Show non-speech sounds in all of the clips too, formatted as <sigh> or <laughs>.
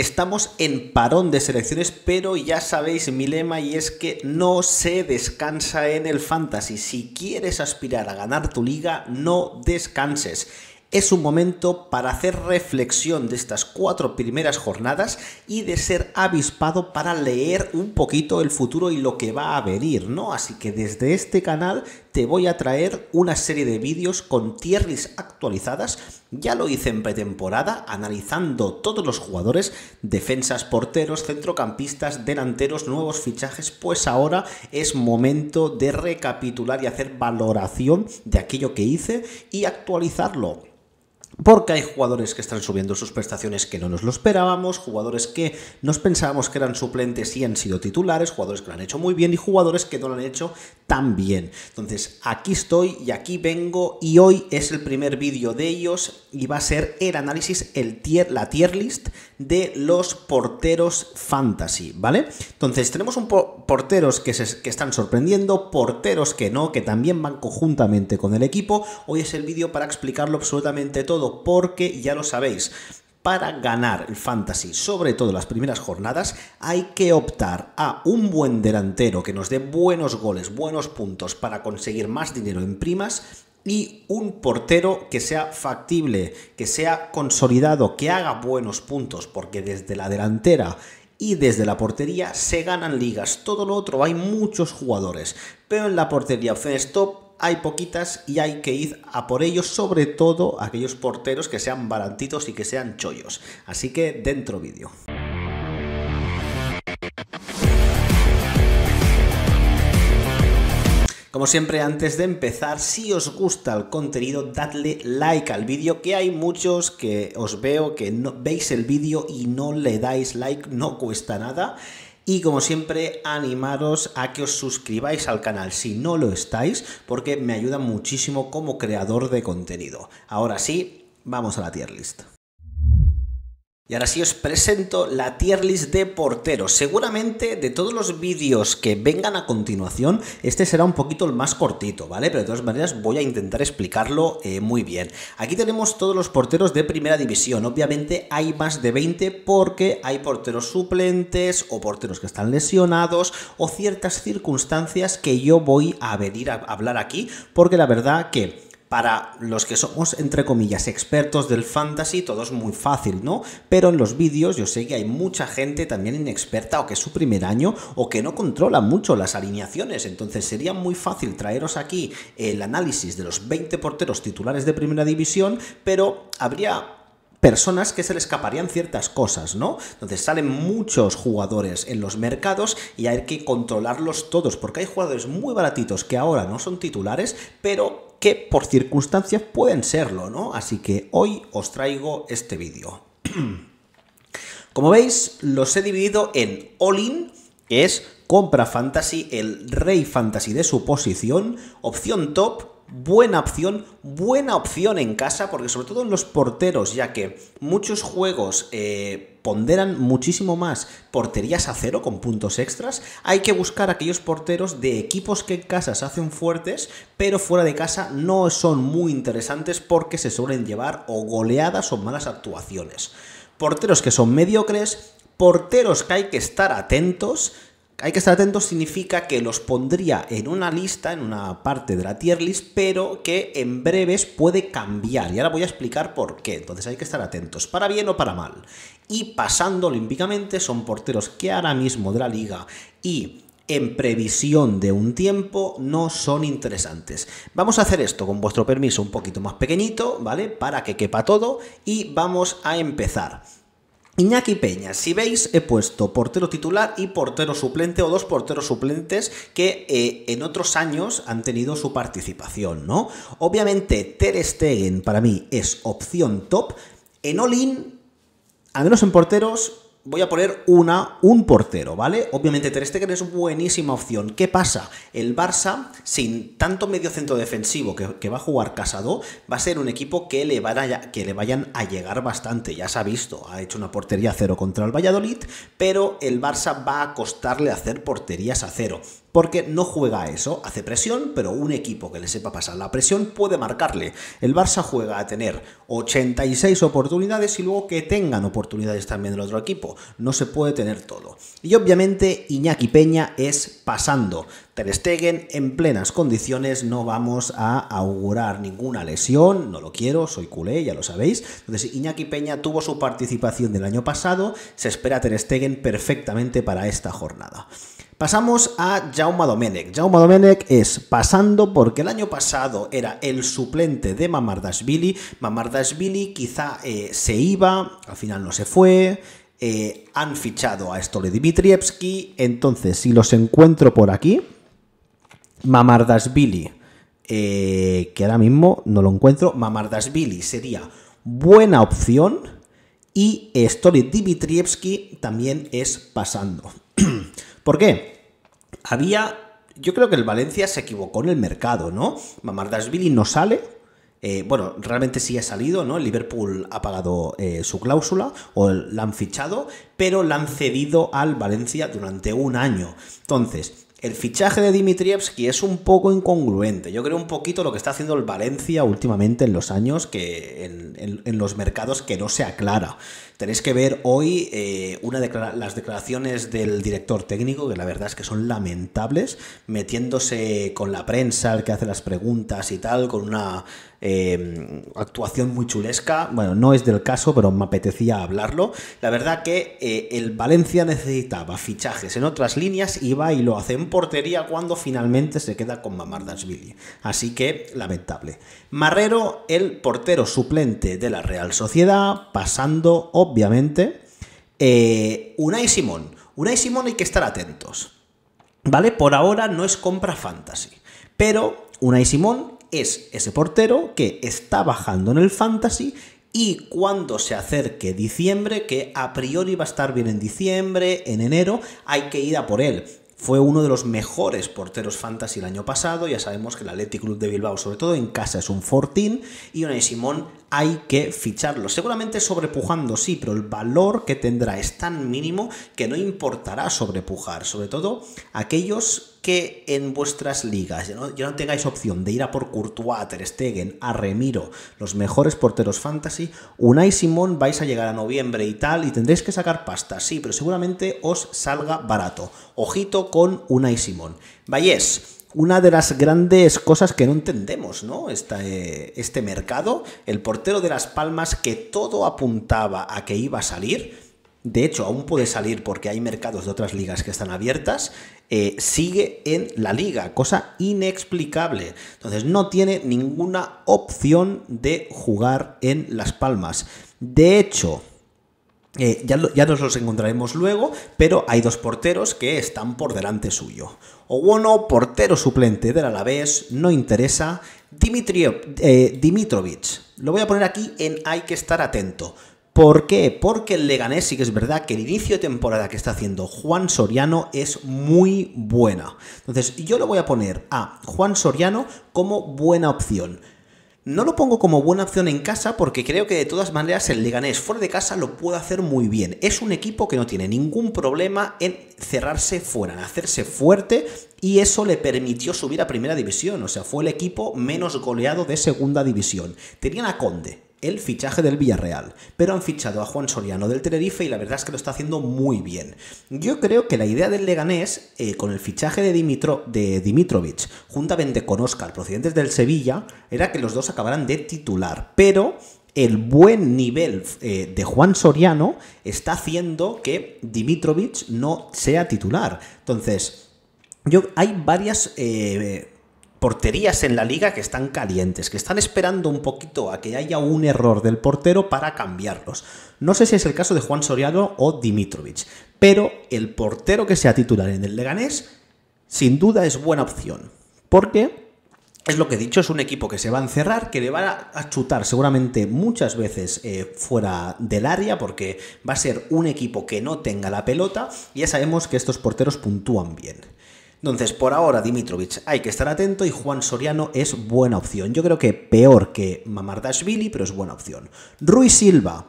Estamos en parón de selecciones, pero ya sabéis mi lema y es que no se descansa en el fantasy. Si quieres aspirar a ganar tu liga, no descanses. Es un momento para hacer reflexión de estas cuatro primeras jornadas y de ser avispado para leer un poquito el futuro y lo que va a venir, ¿no? Así que desde este canal te voy a traer una serie de vídeos con tierris actualizadas. Ya lo hice en pretemporada, analizando todos los jugadores, defensas, porteros, centrocampistas, delanteros, nuevos fichajes. Pues ahora es momento de recapitular y hacer valoración de aquello que hice y actualizarlo. Porque hay jugadores que están subiendo sus prestaciones que no nos lo esperábamos, jugadores que nos pensábamos que eran suplentes y han sido titulares, jugadores que lo han hecho muy bien y jugadores que no lo han hecho tan bien. Entonces, aquí estoy y aquí vengo y hoy es el primer vídeo de ellos y va a ser el análisis, el tier, la tier list de los porteros fantasy, ¿vale? Entonces tenemos un porteros que, se, que están sorprendiendo, porteros que no, que también van conjuntamente con el equipo. Hoy es el vídeo para explicarlo absolutamente todo, porque ya lo sabéis, para ganar el fantasy, sobre todo las primeras jornadas, hay que optar a un buen delantero que nos dé buenos goles, buenos puntos para conseguir más dinero en primas y un portero que sea factible, que sea consolidado, que haga buenos puntos, porque desde la delantera y desde la portería se ganan ligas. Todo lo otro, hay muchos jugadores, pero en la portería opciones top hay poquitas y hay que ir a por ellos, sobre todo aquellos porteros que sean baratitos y que sean chollos. Así que dentro vídeo. Como siempre, antes de empezar, si os gusta el contenido, dadle like al vídeo, que hay muchos que os veo que no, veis el vídeo y no le dais like, no cuesta nada. Y como siempre, animaros a que os suscribáis al canal si no lo estáis, porque me ayuda muchísimo como creador de contenido. Ahora sí, vamos a la tier list. Y ahora sí os presento la tier list de porteros. Seguramente de todos los vídeos que vengan a continuación, este será un poquito el más cortito, ¿vale? Pero de todas maneras voy a intentar explicarlo eh, muy bien. Aquí tenemos todos los porteros de primera división. Obviamente hay más de 20 porque hay porteros suplentes o porteros que están lesionados o ciertas circunstancias que yo voy a venir a hablar aquí porque la verdad que para los que somos, entre comillas, expertos del fantasy, todo es muy fácil, ¿no? Pero en los vídeos yo sé que hay mucha gente también inexperta o que es su primer año o que no controla mucho las alineaciones. Entonces sería muy fácil traeros aquí el análisis de los 20 porteros titulares de primera división, pero habría personas que se le escaparían ciertas cosas, ¿no? Entonces salen muchos jugadores en los mercados y hay que controlarlos todos, porque hay jugadores muy baratitos que ahora no son titulares, pero que por circunstancias pueden serlo, ¿no? Así que hoy os traigo este vídeo. <clears throat> Como veis, los he dividido en all-in, que es compra fantasy, el rey fantasy de su posición, opción top, buena opción, buena opción en casa, porque sobre todo en los porteros, ya que muchos juegos eh, ponderan muchísimo más porterías a cero con puntos extras, hay que buscar aquellos porteros de equipos que en casa se hacen fuertes, pero fuera de casa no son muy interesantes porque se suelen llevar o goleadas o malas actuaciones. Porteros que son mediocres, porteros que hay que estar atentos, hay que estar atentos significa que los pondría en una lista, en una parte de la tier list, pero que en breves puede cambiar. Y ahora voy a explicar por qué. Entonces hay que estar atentos, para bien o para mal. Y pasando olímpicamente son porteros que ahora mismo de la liga y en previsión de un tiempo no son interesantes. Vamos a hacer esto con vuestro permiso un poquito más pequeñito, ¿vale? Para que quepa todo y vamos a empezar. Iñaki Peña, si veis, he puesto portero titular y portero suplente o dos porteros suplentes que eh, en otros años han tenido su participación, ¿no? Obviamente, Ter Stegen para mí es opción top. En Olin, al menos en porteros, Voy a poner una, un portero, ¿vale? Obviamente Ter Stegen es buenísima opción. ¿Qué pasa? El Barça, sin tanto medio centro defensivo que, va a jugar Casado, va a ser un equipo que le, que le vayan a llegar bastante, ya se ha visto. Ha hecho una portería a cero contra el Valladolid, pero el Barça va a costarle hacer porterías a cero porque no juega eso, hace presión, pero un equipo que le sepa pasar la presión puede marcarle. El Barça juega a tener 86 oportunidades y luego que tengan oportunidades también el otro equipo. No se puede tener todo. Y obviamente Iñaki Peña es pasando. Ter Stegen en plenas condiciones, no vamos a augurar ninguna lesión, no lo quiero, soy culé, ya lo sabéis. Entonces Iñaki Peña tuvo su participación del año pasado, se espera Ter Stegen perfectamente para esta jornada. Pasamos a Jaume Domenech. Jaume Domenech es pasando porque el año pasado era el suplente de Mamardashvili. Mamardashvili quizá eh, se iba, al final no se fue. Eh, han fichado a Story Dimitrievski. Entonces, si los encuentro por aquí, Mamardashvili, eh, que ahora mismo no lo encuentro, Mamardashvili sería buena opción. Y Story Dimitrievski también es pasando. <clears throat> ¿Por qué? Había. Yo creo que el Valencia se equivocó en el mercado, ¿no? Mamardashvili no sale. Eh, bueno, realmente sí ha salido, ¿no? El Liverpool ha pagado eh, su cláusula o la han fichado, pero la han cedido al Valencia durante un año. Entonces, el fichaje de Dimitrievski es un poco incongruente. Yo creo un poquito lo que está haciendo el Valencia últimamente en los años, que en, los mercados que no se aclara. Tenéis que ver hoy eh, una las declaraciones del director técnico, que la verdad es que son lamentables, metiéndose con la prensa, el que hace las preguntas y tal, con una Em, actuación muy chulesca. Bueno, no es del caso, pero me apetecía hablarlo. La verdad que eh, el Valencia necesitaba fichajes en otras líneas Iba y lo hace en portería cuando finalmente se queda con Mamardashvili. Así que lamentable. Marrero, el portero suplente de la Real Sociedad, pasando obviamente Una eh, Unai Simón. Unai Simón hay que estar atentos. ¿Vale? Por ahora no es compra fantasy. Pero Unai Simón es ese portero que está bajando en el fantasy y cuando se acerque diciembre, que a priori va a estar bien en diciembre, en enero, hay que ir a por él. Fue uno de los mejores porteros fantasy el año pasado, ya sabemos que el Athletic Club de Bilbao, sobre todo en casa, es un fortín, y y Simón hay que ficharlo. Seguramente sobrepujando, sí, pero el valor que tendrá es tan mínimo que no importará sobrepujar, sobre todo aquellos que en vuestras ligas ya no, tengáis opción de ir a por Courtois, Ter Stegen, a Remiro, los mejores porteros fantasy, Unai Simón vais a llegar a noviembre y tal y tendréis que sacar pasta, sí, pero seguramente os salga barato. Ojito con Unai Simón. Vallés, una de las grandes cosas que no entendemos, ¿no? Eh, este mercado, el portero de Las Palmas que todo apuntaba a que iba a salir de hecho aún puede salir porque hay mercados de otras ligas que están abiertas, eh, sigue en la liga, cosa inexplicable. Entonces no tiene ninguna opción de jugar en Las Palmas. De hecho, eh, ya, nos los encontraremos luego, pero hay dos porteros que están por delante suyo. O uno portero suplente del Alavés, no interesa. Dimitri, eh, Dimitrovic, lo voy a poner aquí en hay que estar atento. ¿Por qué? Porque el Leganés sí que es verdad que el inicio de temporada que está haciendo Juan Soriano es muy buena. Entonces yo lo voy a poner a Juan Soriano como buena opción. No lo pongo como buena opción en casa porque creo que de todas maneras el Leganés fuera de casa lo puede hacer muy bien. Es un equipo que no tiene ningún problema en cerrarse fuera, en hacerse fuerte y eso le permitió subir a primera división. O sea, fue el equipo menos goleado de segunda división. Tenían a Conde, el fichaje del Villarreal, pero han fichado a Juan Soriano del Tenerife y la verdad es que lo está haciendo muy bien. Yo creo que la idea del Leganés, eh, con el fichaje de, Dimitrovich Dimitrovic, juntamente con Oscar, procedentes del Sevilla, era que los dos acabaran de titular, pero el buen nivel eh, de Juan Soriano está haciendo que Dimitrovic no sea titular. Entonces, yo, hay varias... Eh, porterías en la liga que están calientes, que están esperando un poquito a que haya un error del portero para cambiarlos. No sé si es el caso de Juan Soriano o Dimitrovic, pero el portero que sea titular en el Leganés sin duda es buena opción, porque es lo que he dicho, es un equipo que se va a encerrar, que le va a chutar seguramente muchas veces eh, fuera del área, porque va a ser un equipo que no tenga la pelota, y ya sabemos que estos porteros puntúan bien. Entonces, por ahora, Dimitrovich hay que estar atento y Juan Soriano es buena opción. Yo creo que peor que Mamardashvili, pero es buena opción. Ruiz Silva.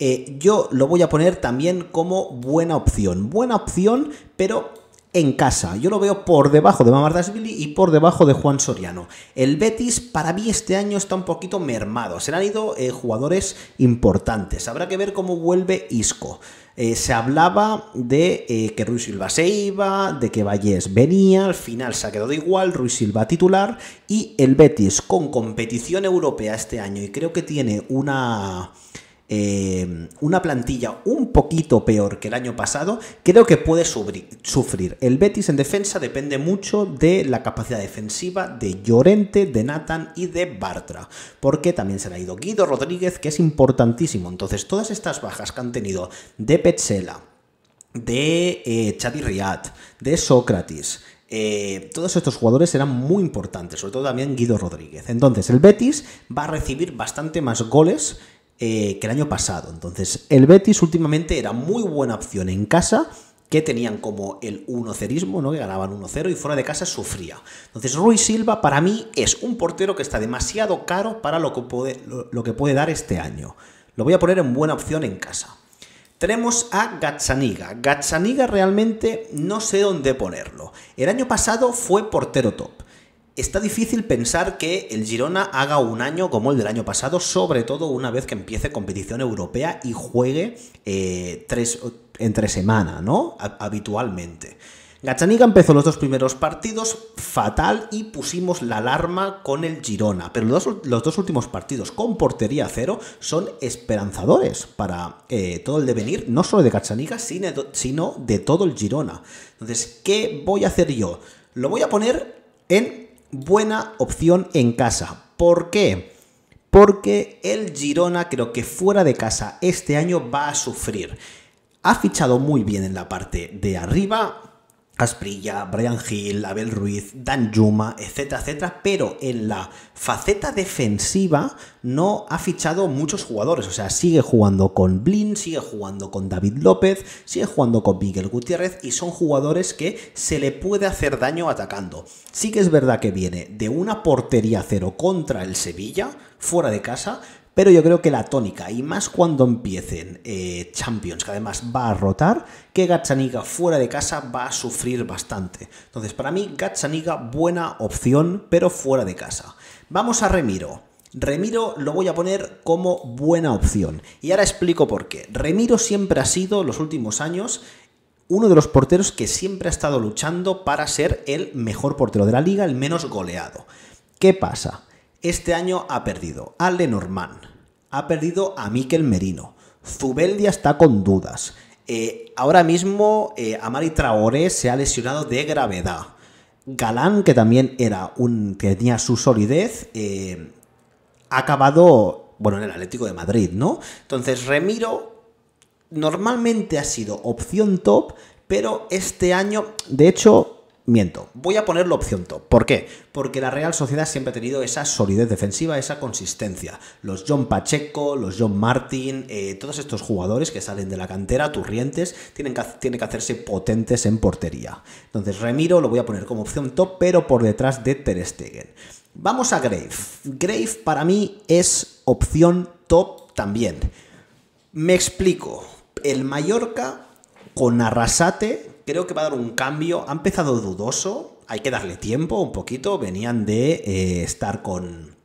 Eh, yo lo voy a poner también como buena opción. Buena opción, pero en casa. Yo lo veo por debajo de Mamardashvili y por debajo de Juan Soriano. El Betis para mí este año está un poquito mermado. Se han ido eh, jugadores importantes. Habrá que ver cómo vuelve Isco. Eh, se hablaba de eh, que Ruiz Silva se iba, de que Vallés venía, al final se ha quedado igual, Ruiz Silva titular y el Betis con competición europea este año y creo que tiene una eh, una plantilla un poquito peor que el año pasado, creo que puede sufrir. El Betis en defensa depende mucho de la capacidad defensiva de Llorente, de Nathan y de Bartra, porque también se le ha ido Guido Rodríguez, que es importantísimo. Entonces, todas estas bajas que han tenido de Petzela, de Chadi eh, Riad, de Sócrates, eh, todos estos jugadores eran muy importantes, sobre todo también Guido Rodríguez. Entonces, el Betis va a recibir bastante más goles eh, que el año pasado. Entonces, el Betis últimamente era muy buena opción en casa, que tenían como el 1-0ismo, no que ganaban 1-0 y fuera de casa sufría. Entonces, Ruiz Silva para mí es un portero que está demasiado caro para lo que puede, que puede dar este año. Lo voy a poner en buena opción en casa. Tenemos a Gazzaniga. Gazzaniga realmente no sé dónde ponerlo. El año pasado fue portero top. Está difícil pensar que el Girona haga un año como el del año pasado, sobre todo una vez que empiece competición europea y juegue eh, tres, entre semana, ¿no? Habitualmente. Gachaniga empezó los dos primeros partidos fatal y pusimos la alarma con el Girona, pero los dos, últimos partidos con portería cero son esperanzadores para eh, todo el devenir, no solo de Gachaniga, sino de todo el Girona. Entonces, ¿qué voy a hacer yo? Lo voy a poner en buena opción en casa. ¿Por qué? Porque el Girona creo que fuera de casa este año va a sufrir. Ha fichado muy bien en la parte de arriba, ...Casprilla, Brian Hill, Abel Ruiz, Dan Yuma, etcétera, etcétera, pero en la faceta defensiva no ha fichado muchos jugadores, o sea, sigue jugando con Blin, sigue jugando con David López, sigue jugando con Miguel Gutiérrez y son jugadores que se le puede hacer daño atacando. Sí que es verdad que viene de una portería cero contra el Sevilla, fuera de casa, pero yo creo que la tónica, y más cuando empiecen eh, Champions, que además va a rotar, que Gazzaniga fuera de casa va a sufrir bastante. Entonces, para mí, Gazzaniga buena opción, pero fuera de casa. Vamos a Remiro. Remiro lo voy a poner como buena opción. Y ahora explico por qué. Remiro siempre ha sido, los últimos años, uno de los porteros que siempre ha estado luchando para ser el mejor portero de la liga, el menos goleado. ¿Qué pasa? Este año ha perdido a Lenormand, ha perdido a Miquel Merino, Zubeldia está con dudas. Eh, ahora mismo eh, Amari Traoré se ha lesionado de gravedad. Galán, que también era un. que tenía su solidez, eh, ha acabado. Bueno, en el Atlético de Madrid, ¿no? Entonces, Remiro normalmente ha sido opción top, pero este año, de hecho, Miento, voy a ponerlo opción top. ¿Por qué? Porque la Real Sociedad siempre ha tenido esa solidez defensiva, esa consistencia. Los John Pacheco, los John Martin, eh, todos estos jugadores que salen de la cantera, turrientes, tienen que, que hacerse potentes en portería. Entonces Remiro lo voy a poner como opción top, pero por detrás de Ter Stegen. Vamos a Grave. Grave para mí es opción top también. Me explico. El Mallorca con Arrasate creo que va a dar un cambio. Ha empezado dudoso, hay que darle tiempo un poquito. Venían de eh, estar con,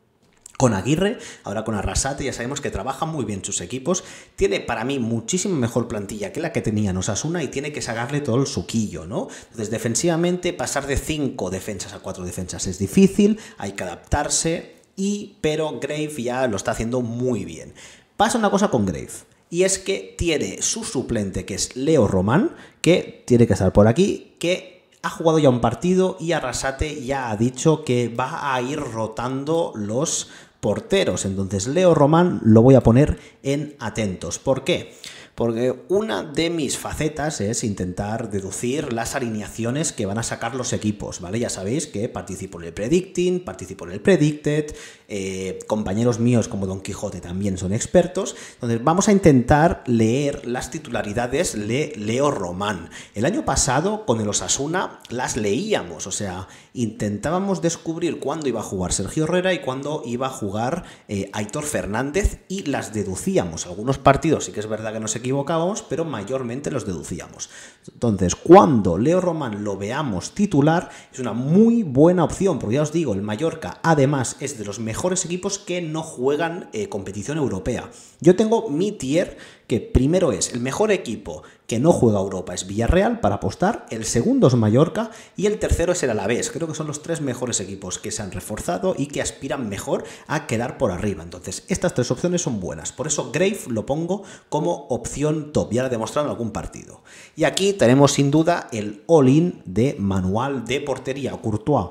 con Aguirre, ahora con Arrasate, ya sabemos que trabajan muy bien sus equipos. Tiene para mí muchísimo mejor plantilla que la que tenían Osasuna y tiene que sacarle todo el suquillo, ¿no? Entonces, defensivamente, pasar de 5 defensas a 4 defensas es difícil, hay que adaptarse, y, pero Grave ya lo está haciendo muy bien. Pasa una cosa con Grave. Y es que tiene su suplente, que es Leo Román, que tiene que estar por aquí, que ha jugado ya un partido y Arrasate ya ha dicho que va a ir rotando los porteros. Entonces Leo Román lo voy a poner en atentos. ¿Por qué? Porque una de mis facetas es intentar deducir las alineaciones que van a sacar los equipos, ¿vale? Ya sabéis que participo en el predicting, participo en el predicted, eh, compañeros míos como Don Quijote también son expertos. Entonces vamos a intentar leer las titularidades de Leo Román. El año pasado con el Osasuna las leíamos, o sea, intentábamos descubrir cuándo iba a jugar Sergio Herrera y cuándo iba a jugar jugar eh, Aitor Fernández y las deducíamos. Algunos partidos sí que es verdad que nos equivocábamos, pero mayormente los deducíamos. Entonces, cuando Leo Román lo veamos titular, es una muy buena opción, porque ya os digo, el Mallorca además es de los mejores equipos que no juegan eh, competición europea. Yo tengo mi tier que primero es el mejor equipo que no juega Europa es Villarreal para apostar, el segundo es Mallorca y el tercero es el Alavés. Creo que son los tres mejores equipos que se han reforzado y que aspiran mejor a quedar por arriba. Entonces, estas tres opciones son buenas. Por eso Grave lo pongo como opción top. Ya lo he demostrado en algún partido. Y aquí tenemos sin duda el all-in de manual de portería. Courtois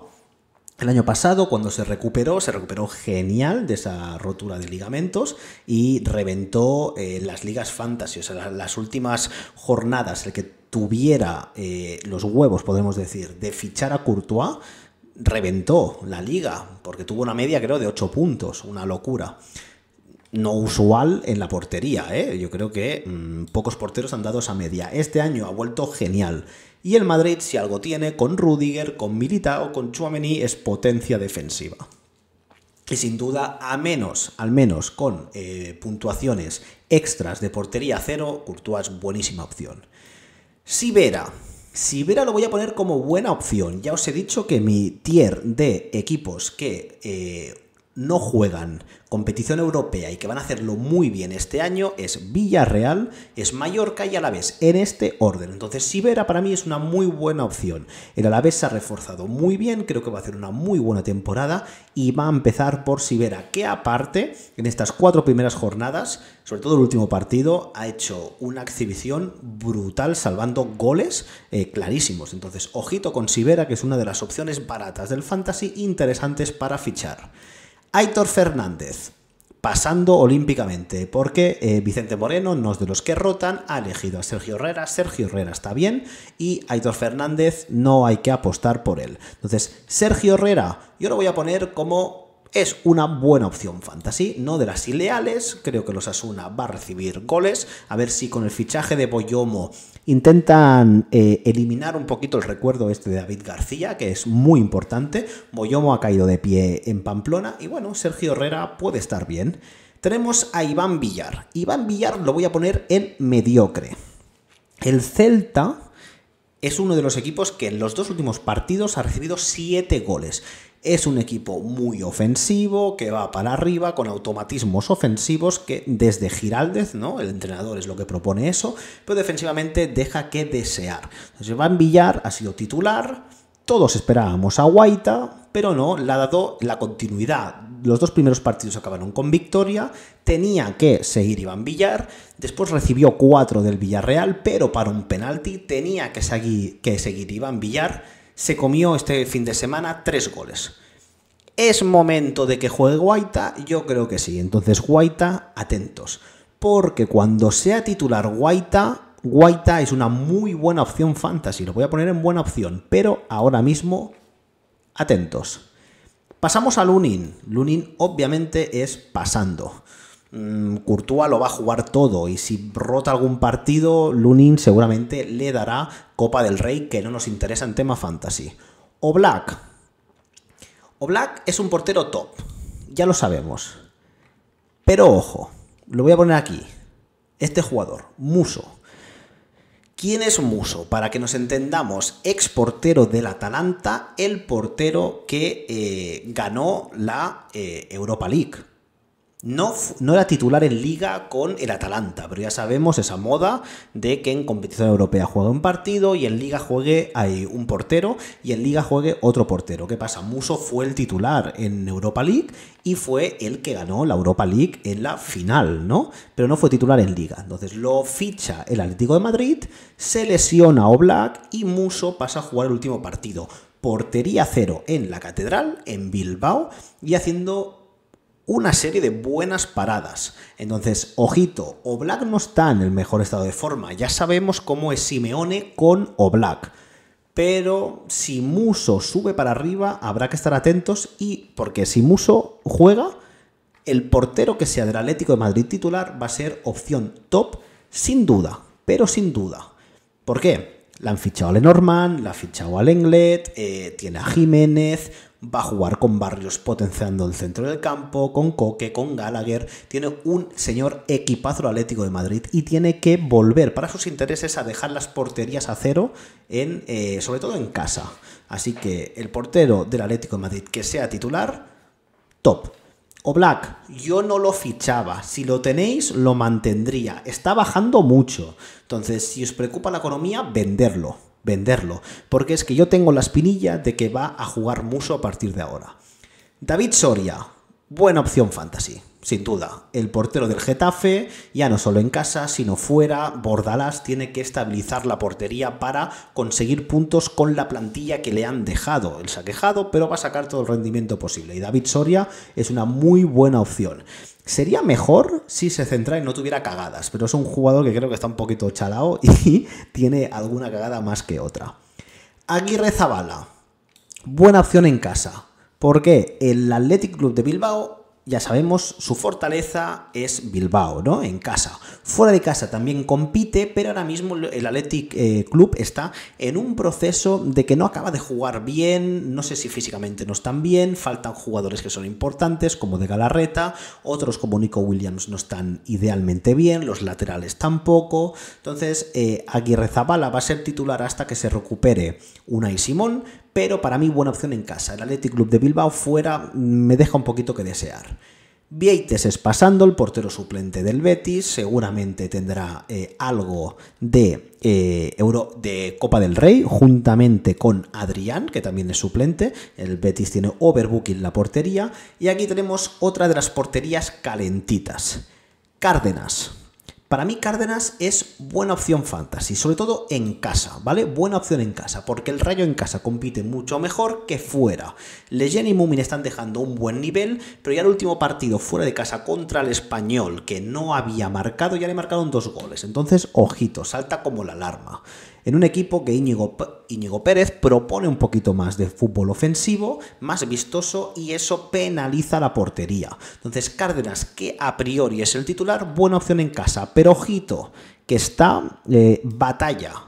el año pasado, cuando se recuperó, se recuperó genial de esa rotura de ligamentos y reventó eh, las ligas fantasy, o sea, las últimas jornadas, el que tuviera eh, los huevos, podemos decir, de fichar a Courtois, reventó la liga, porque tuvo una media, creo, de 8 puntos, una locura no usual en la portería. ¿eh? Yo creo que mm, pocos porteros han dado esa media. Este año ha vuelto genial. Y el Madrid, si algo tiene, con Rudiger, con Militao, con Chuamení, es potencia defensiva. Y sin duda, a menos, al menos con eh, puntuaciones extras de portería cero, Courtois es buenísima opción. Sibera. Sibera lo voy a poner como buena opción. Ya os he dicho que mi tier de equipos que eh, no juegan competición europea y que van a hacerlo muy bien este año es Villarreal, es Mallorca y Alavés, en este orden. Entonces, Sibera para mí es una muy buena opción. El Alavés se ha reforzado muy bien, creo que va a hacer una muy buena temporada y va a empezar por Sibera, que aparte, en estas cuatro primeras jornadas, sobre todo el último partido, ha hecho una exhibición brutal salvando goles eh, clarísimos. Entonces, ojito con Sibera, que es una de las opciones baratas del fantasy interesantes para fichar. Aitor Fernández, pasando olímpicamente, porque eh, Vicente Moreno no es de los que rotan, ha elegido a Sergio Herrera, Sergio Herrera está bien y Aitor Fernández no hay que apostar por él. Entonces, Sergio Herrera, yo lo voy a poner como es una buena opción fantasy, no de las ideales. Creo que los Asuna va a recibir goles. A ver si con el fichaje de Boyomo intentan eh, eliminar un poquito el recuerdo este de David García, que es muy importante. Boyomo ha caído de pie en Pamplona y bueno, Sergio Herrera puede estar bien. Tenemos a Iván Villar. Iván Villar lo voy a poner en mediocre. El Celta es uno de los equipos que en los dos últimos partidos ha recibido siete goles. Es un equipo muy ofensivo, que va para arriba, con automatismos ofensivos, que desde Giraldez, ¿no? El entrenador es lo que propone eso, pero defensivamente deja que desear. Entonces, Villar ha sido titular, todos esperábamos a Guaita, pero no, le ha dado la continuidad. Los dos primeros partidos acabaron con victoria, tenía que seguir Iván Villar, después recibió cuatro del Villarreal, pero para un penalti tenía que seguir, que seguir Iván Villar se comió este fin de semana tres goles. ¿Es momento de que juegue Guaita? Yo creo que sí. Entonces, Guaita, atentos. Porque cuando sea titular Guaita, Guaita es una muy buena opción fantasy. Lo voy a poner en buena opción. Pero ahora mismo, atentos. Pasamos a Lunin. Lunin obviamente es pasando. Mm, Courtois lo va a jugar todo y si rota algún partido, Lunin seguramente le dará Copa del Rey que no nos interesa en tema fantasy. O Black. O Black es un portero top, ya lo sabemos. Pero ojo, lo voy a poner aquí. Este jugador, Muso. ¿Quién es Muso? Para que nos entendamos, ex portero del Atalanta, el portero que eh, ganó la eh, Europa League no, era titular en liga con el Atalanta, pero ya sabemos esa moda de que en competición europea jugado un partido y en liga juegue hay un portero y en liga juegue otro portero. ¿Qué pasa? Muso fue el titular en Europa League y fue el que ganó la Europa League en la final, ¿no? Pero no fue titular en liga. Entonces lo ficha el Atlético de Madrid, se lesiona Oblak y Muso pasa a jugar el último partido portería cero en la catedral, en Bilbao, y haciendo una serie de buenas paradas. Entonces, ojito, Oblak no está en el mejor estado de forma. Ya sabemos cómo es Simeone con Oblak. Pero si Muso sube para arriba, habrá que estar atentos y porque si Muso juega, el portero que sea del Atlético de Madrid titular va a ser opción top, sin duda, pero sin duda. ¿Por qué? La han fichado a Lenormand, la han fichado a Lenglet, eh, tiene a Jiménez, va a jugar con Barrios potenciando el centro del campo, con Coque, con Gallagher. Tiene un señor equipazo Atlético de Madrid y tiene que volver para sus intereses a dejar las porterías a cero, en, eh, sobre todo en casa. Así que el portero del Atlético de Madrid que sea titular, top. O Black, yo no lo fichaba. Si lo tenéis, lo mantendría. Está bajando mucho. Entonces, si os preocupa la economía, venderlo. Venderlo. Porque es que yo tengo la espinilla de que va a jugar mucho a partir de ahora. David Soria, buena opción fantasy sin duda. El portero del Getafe, ya no solo en casa, sino fuera, Bordalas tiene que estabilizar la portería para conseguir puntos con la plantilla que le han dejado. el se ha quejado, pero va a sacar todo el rendimiento posible. Y David Soria es una muy buena opción. Sería mejor si se centra y no tuviera cagadas, pero es un jugador que creo que está un poquito chalao <laughs> y tiene alguna cagada más que otra. Aguirre Zabala, buena opción en casa, porque el Athletic Club de Bilbao ya sabemos, su fortaleza es Bilbao, ¿no? En casa. Fuera de casa también compite, pero ahora mismo el Athletic eh, Club está en un proceso de que no acaba de jugar bien, no sé si físicamente no están bien, faltan jugadores que son importantes, como de Galarreta, otros como Nico Williams no están idealmente bien, los laterales tampoco. Entonces, eh, Aguirre Zabala va a ser titular hasta que se recupere Unai Simón, pero para mí buena opción en casa. El Athletic Club de Bilbao fuera me deja un poquito que desear. Vieites es pasando, el portero suplente del Betis, seguramente tendrá eh, algo de, eh, Euro, de Copa del Rey, juntamente con Adrián, que también es suplente. El Betis tiene overbooking la portería. Y aquí tenemos otra de las porterías calentitas. Cárdenas, para mí Cárdenas es buena opción fantasy, sobre todo en casa, ¿vale? Buena opción en casa, porque el Rayo en casa compite mucho mejor que fuera. Leyen y Mumin están dejando un buen nivel, pero ya el último partido fuera de casa contra el Español, que no había marcado, ya le marcaron dos goles. Entonces, ojito, salta como la alarma en un equipo que Íñigo, Pérez propone un poquito más de fútbol ofensivo, más vistoso y eso penaliza la portería. Entonces Cárdenas, que a priori es el titular, buena opción en casa, pero ojito, que está eh, batalla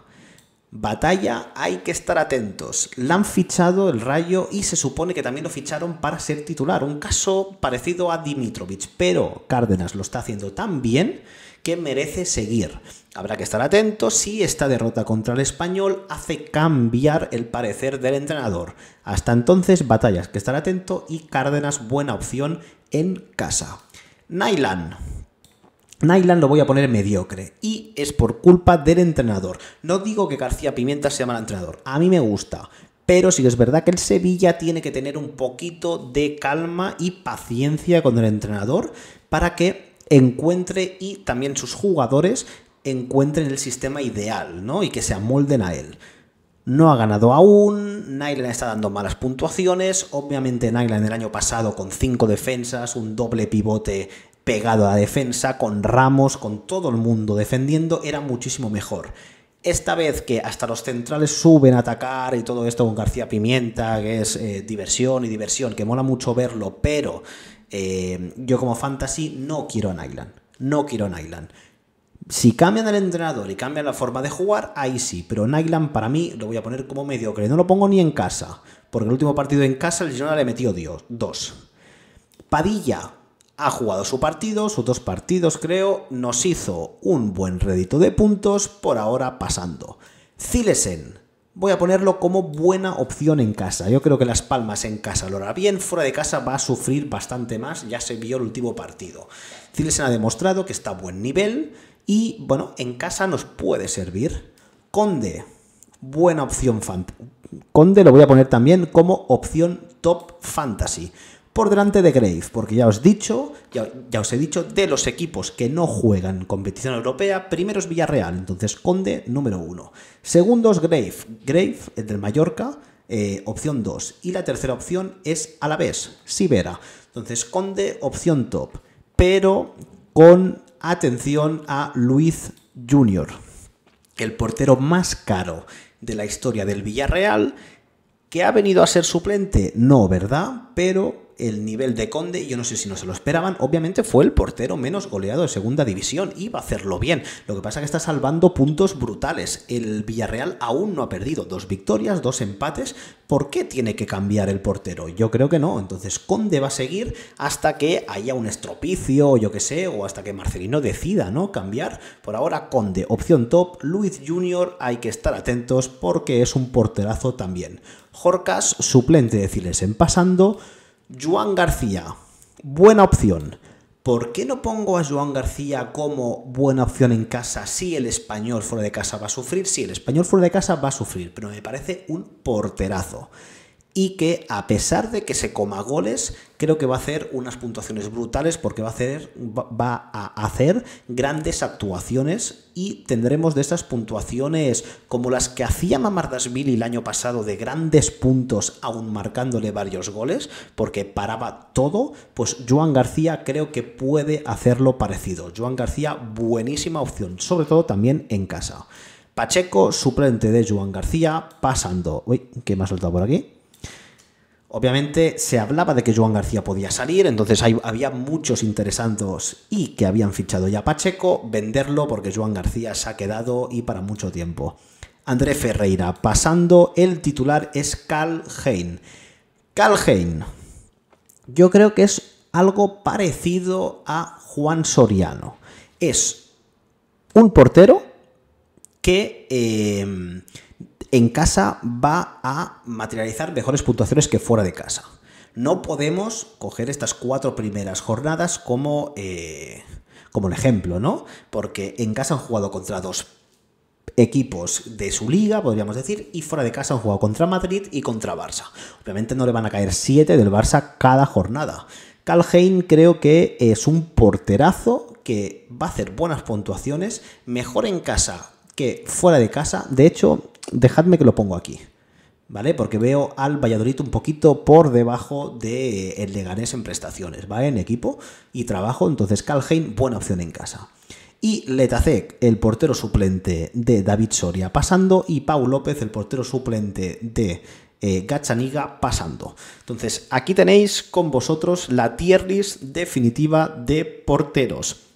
Batalla, hay que estar atentos. La han fichado el Rayo y se supone que también lo ficharon para ser titular. Un caso parecido a Dimitrovich, pero Cárdenas lo está haciendo tan bien que merece seguir. Habrá que estar atentos si esta derrota contra el español hace cambiar el parecer del entrenador. Hasta entonces, batallas que estar atento y Cárdenas buena opción en casa. Nailan. Nylan lo voy a poner mediocre y es por culpa del entrenador. No digo que García Pimienta sea mal entrenador, a mí me gusta, pero sí es verdad que el Sevilla tiene que tener un poquito de calma y paciencia con el entrenador para que encuentre y también sus jugadores encuentren el sistema ideal, ¿no? Y que se amolden a él no ha ganado aún, Nylan está dando malas puntuaciones, obviamente Nylan el año pasado con cinco defensas, un doble pivote pegado a la defensa, con Ramos, con todo el mundo defendiendo, era muchísimo mejor. Esta vez que hasta los centrales suben a atacar y todo esto con García Pimienta, que es eh, diversión y diversión, que mola mucho verlo, pero eh, yo como fantasy no quiero a No quiero a Si cambian el entrenador y cambian la forma de jugar, ahí sí. Pero Nyland para mí lo voy a poner como mediocre. No lo pongo ni en casa. Porque el último partido en casa el Girona le metió Dios, dos. Padilla, ha jugado su partido, sus dos partidos creo, nos hizo un buen rédito de puntos, por ahora pasando. Zilesen, voy a ponerlo como buena opción en casa. Yo creo que Las Palmas en casa lo hará bien, fuera de casa va a sufrir bastante más, ya se vio el último partido. Zilesen ha demostrado que está a buen nivel y, bueno, en casa nos puede servir. Conde, buena opción. Conde lo voy a poner también como opción top fantasy por delante de Grave, porque ya os, dicho, ya, os he dicho, de los equipos que no juegan competición europea, primero es Villarreal, entonces Conde número uno. Segundo es Grave, Grave, el del Mallorca, eh, opción 2. Y la tercera opción es a la vez, Sibera. Entonces, Conde, opción top. Pero con atención a Luis Junior, el portero más caro de la historia del Villarreal, que ha venido a ser suplente, no, ¿verdad? Pero el nivel de Conde, yo no sé si no se lo esperaban, obviamente fue el portero menos goleado de segunda división, Y va a hacerlo bien, lo que pasa es que está salvando puntos brutales, el Villarreal aún no ha perdido, dos victorias, dos empates, ¿por qué tiene que cambiar el portero? Yo creo que no, entonces Conde va a seguir hasta que haya un estropicio, yo que sé, o hasta que Marcelino decida, ¿no? Cambiar, por ahora Conde, opción top, Luis Junior, hay que estar atentos porque es un porterazo también. Jorcas, suplente de en pasando, Juan García, buena opción. ¿Por qué no pongo a Joan García como buena opción en casa si el español fuera de casa va a sufrir? Si el español fuera de casa va a sufrir, pero me parece un porterazo y que a pesar de que se coma goles, creo que va a hacer unas puntuaciones brutales porque va a hacer, va a hacer grandes actuaciones y tendremos de estas puntuaciones como las que hacía Mamardasvili el año pasado de grandes puntos aún marcándole varios goles porque paraba todo, pues Joan García creo que puede hacerlo parecido. Joan García buenísima opción, sobre todo también en casa. Pacheco, suplente de Joan García, pasando... Uy, ¿qué me ha soltado por aquí? Obviamente se hablaba de que Joan García podía salir, entonces había muchos interesantes y que habían fichado ya Pacheco, venderlo porque Joan García se ha quedado y para mucho tiempo. André Ferreira, pasando el titular es Cal Hein. Cal Hein, yo creo que es algo parecido a Juan Soriano. Es un portero que... Eh, en casa va a materializar mejores puntuaciones que fuera de casa. No podemos coger estas cuatro primeras jornadas como, eh, como el ejemplo, ¿no? Porque en casa han jugado contra dos equipos de su liga, podríamos decir, y fuera de casa han jugado contra Madrid y contra Barça. Obviamente no le van a caer siete del Barça cada jornada. Calheim creo que es un porterazo que va a hacer buenas puntuaciones, mejor en casa que fuera de casa. De hecho, dejadme que lo pongo aquí. ¿Vale? Porque veo al Valladolid un poquito por debajo de eh, el Leganés en prestaciones, ¿vale? En equipo y trabajo, entonces Calheim, buena opción en casa. Y Letacek, el portero suplente de David Soria, pasando. Y Pau López, el portero suplente de eh, Gachaniga, pasando. Entonces, aquí tenéis con vosotros la tier definitiva de porteros.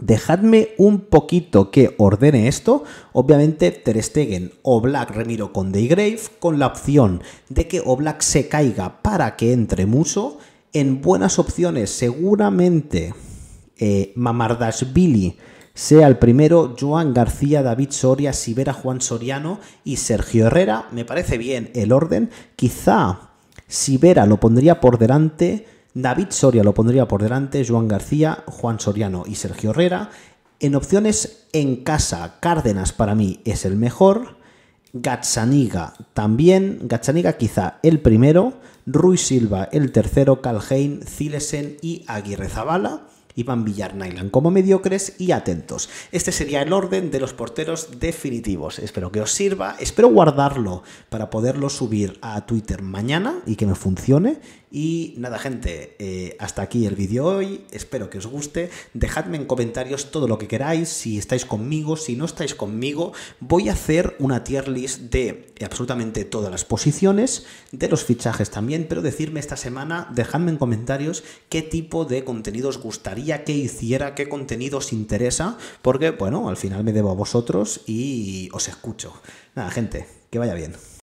Dejadme un poquito que ordene esto. Obviamente Ter Stegen o Black Remiro con grave con la opción de que black se caiga para que entre Muso. En buenas opciones seguramente eh, Mamardashvili sea el primero, Joan García, David Soria, Sibera Juan Soriano y Sergio Herrera. Me parece bien el orden. Quizá Sibera lo pondría por delante David Soria lo pondría por delante, Juan García, Juan Soriano y Sergio Herrera. En opciones en casa, Cárdenas para mí es el mejor. Gatsaniga también, Gatsaniga quizá el primero, Ruiz Silva el tercero, Calhein, Zilesen y Aguirre Zavala. Iván Villar Nailan como mediocres y atentos. Este sería el orden de los porteros definitivos. Espero que os sirva, espero guardarlo para poderlo subir a Twitter mañana y que me funcione y nada, gente, eh, hasta aquí el vídeo hoy. Espero que os guste. Dejadme en comentarios todo lo que queráis, si estáis conmigo, si no estáis conmigo. Voy a hacer una tier list de absolutamente todas las posiciones, de los fichajes también, pero decirme esta semana, dejadme en comentarios qué tipo de contenido os gustaría que hiciera, qué contenido os interesa, porque bueno, al final me debo a vosotros y os escucho. Nada, gente, que vaya bien.